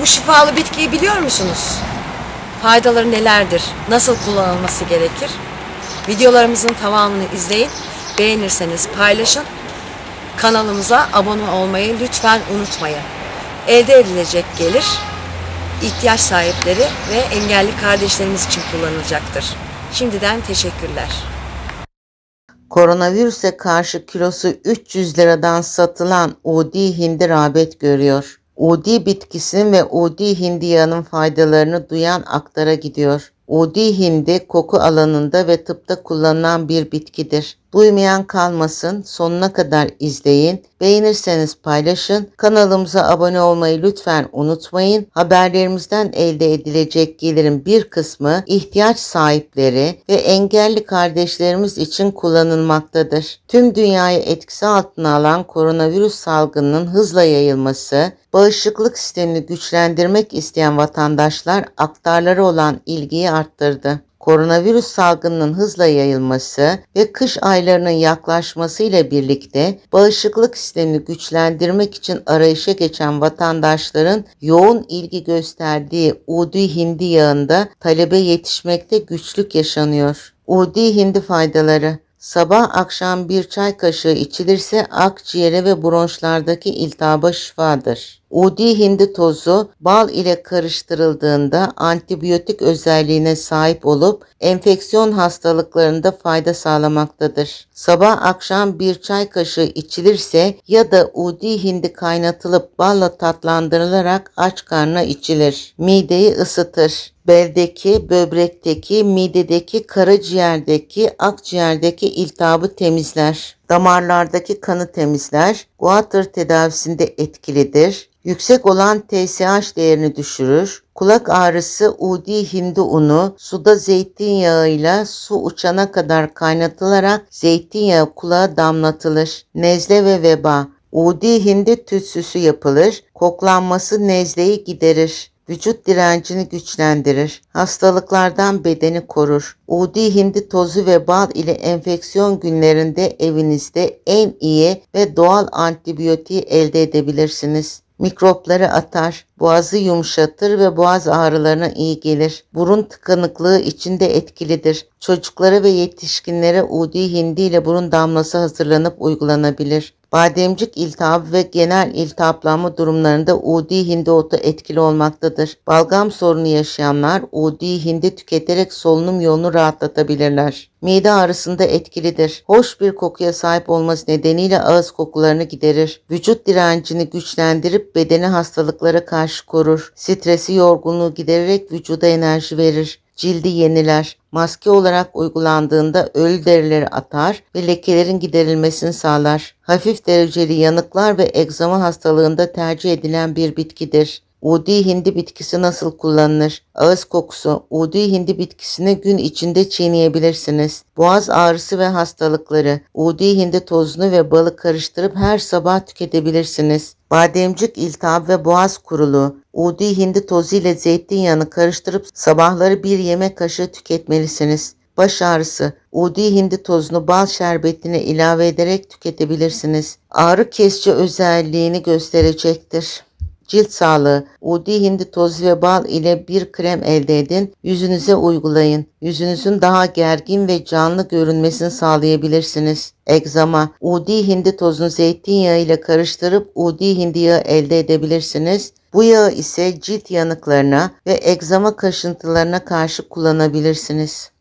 Bu şifalı bitkiyi biliyor musunuz? Faydaları nelerdir? Nasıl kullanılması gerekir? Videolarımızın tamamını izleyin. Beğenirseniz paylaşın. Kanalımıza abone olmayı lütfen unutmayın. Elde edilecek gelir ihtiyaç sahipleri ve engelli kardeşlerimiz için kullanılacaktır. Şimdiden teşekkürler. Koronavirüse karşı kilosu 300 liradan satılan Udi hindi rağbet görüyor. Udi bitkisinin ve Udi hindiyanın faydalarını duyan aktara gidiyor. Udi hindi koku alanında ve tıpta kullanılan bir bitkidir. Duymayan kalmasın, sonuna kadar izleyin. Beğenirseniz paylaşın. Kanalımıza abone olmayı lütfen unutmayın. Haberlerimizden elde edilecek gelirin bir kısmı ihtiyaç sahipleri ve engelli kardeşlerimiz için kullanılmaktadır. Tüm dünyayı etkisi altına alan koronavirüs salgınının hızla yayılması, bağışıklık sistemini güçlendirmek isteyen vatandaşlar aktarları olan ilgiyi arttırdı. Koronavirüs salgınının hızla yayılması ve kış aylarının yaklaşmasıyla birlikte bağışıklık sistemini güçlendirmek için arayışa geçen vatandaşların yoğun ilgi gösterdiği Udi hindi yağında talebe yetişmekte güçlük yaşanıyor. Udi hindi faydaları Sabah akşam bir çay kaşığı içilirse akciğere ve bronşlardaki iltihaba şifadır. Udi hindi tozu bal ile karıştırıldığında antibiyotik özelliğine sahip olup enfeksiyon hastalıklarında fayda sağlamaktadır. Sabah akşam bir çay kaşığı içilirse ya da udi hindi kaynatılıp balla tatlandırılarak aç karnına içilir. Mideyi ısıtır beldeki, böbrekteki, midedeki, karaciğerdeki, akciğerdeki iltihabı temizler. Damarlardaki kanı temizler. Guatr tedavisinde etkilidir. Yüksek olan TSH değerini düşürür. Kulak ağrısı udi hindi unu suda zeytinyağıyla su uçana kadar kaynatılarak zeytinyağı kulağa damlatılır. Nezle ve veba Udi hindi tütsüsü yapılır, koklanması nezleyi giderir. Vücut direncini güçlendirir, hastalıklardan bedeni korur. Udi hindi tozu ve bal ile enfeksiyon günlerinde evinizde en iyi ve doğal antibiyotiği elde edebilirsiniz mikropları atar, boğazı yumuşatır ve boğaz ağrılarına iyi gelir. Burun tıkanıklığı içinde etkilidir. Çocuklara ve yetişkinlere udi hindi ile burun damlası hazırlanıp uygulanabilir. Bademcik iltihabı ve genel iltihaplanma durumlarında udi hindi otu etkili olmaktadır. Balgam sorunu yaşayanlar udi hindi tüketerek solunum yolunu rahatlatabilirler. Mide ağrısında etkilidir. Hoş bir kokuya sahip olması nedeniyle ağız kokularını giderir. Vücut direncini güçlendirip bedeni hastalıklara karşı korur. Stresi yorgunluğu gidererek vücuda enerji verir. Cildi yeniler. Maske olarak uygulandığında ölü derileri atar ve lekelerin giderilmesini sağlar. Hafif dereceli yanıklar ve egzama hastalığında tercih edilen bir bitkidir. Udi hindi bitkisi nasıl kullanılır? Ağız kokusu. Udi hindi bitkisini gün içinde çiğneyebilirsiniz. Boğaz ağrısı ve hastalıkları. Udi hindi tozunu ve balı karıştırıp her sabah tüketebilirsiniz. Bademcik iltihap ve boğaz kuruluğu. Udi hindi tozu ile zeytinyağını karıştırıp sabahları bir yemek kaşığı tüketmelisiniz. Baş ağrısı. Udi hindi tozunu bal şerbetine ilave ederek tüketebilirsiniz. Ağrı kesici özelliğini gösterecektir. Cilt sağlığı, udi hindi tozu ve bal ile bir krem elde edin, yüzünüze uygulayın. Yüzünüzün daha gergin ve canlı görünmesini sağlayabilirsiniz. Egzama, udi hindi tozunu zeytinyağı ile karıştırıp udi hindi yağı elde edebilirsiniz. Bu yağı ise cilt yanıklarına ve egzama kaşıntılarına karşı kullanabilirsiniz.